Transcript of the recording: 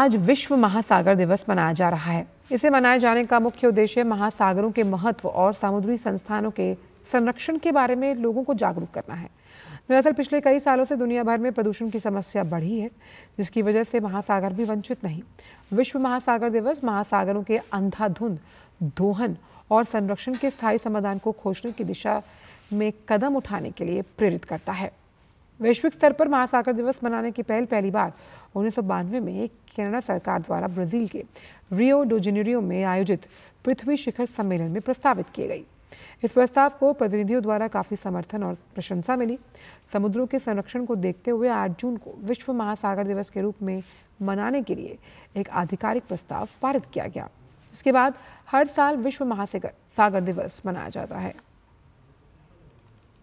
आज विश्व महासागर दिवस मनाया जा रहा है इसे मनाए जाने का मुख्य उद्देश्य महासागरों के महत्व और समुद्री संस्थानों के संरक्षण के बारे में लोगों को जागरूक करना है दरअसल पिछले कई सालों से दुनिया भर में प्रदूषण की समस्या बढ़ी है जिसकी वजह से महासागर भी वंचित नहीं विश्व महासागर दिवस महासागरों के अंधाधुंध दोहन और संरक्षण के स्थायी समाधान को खोजने की दिशा में कदम उठाने के लिए प्रेरित करता है वैश्विक स्तर पर महासागर दिवस मनाने की पहल पहली बार उन्नीस में कनाडा सरकार द्वारा ब्राजील के रियो डोजेनेरियो में आयोजित पृथ्वी शिखर सम्मेलन में प्रस्तावित किए गई इस प्रस्ताव को प्रतिनिधियों द्वारा काफी समर्थन और प्रशंसा मिली समुद्रों के संरक्षण को देखते हुए 8 जून को विश्व महासागर दिवस के रूप में मनाने के लिए एक आधिकारिक प्रस्ताव पारित किया गया इसके बाद हर साल विश्व महासागर सागर दिवस मनाया जाता है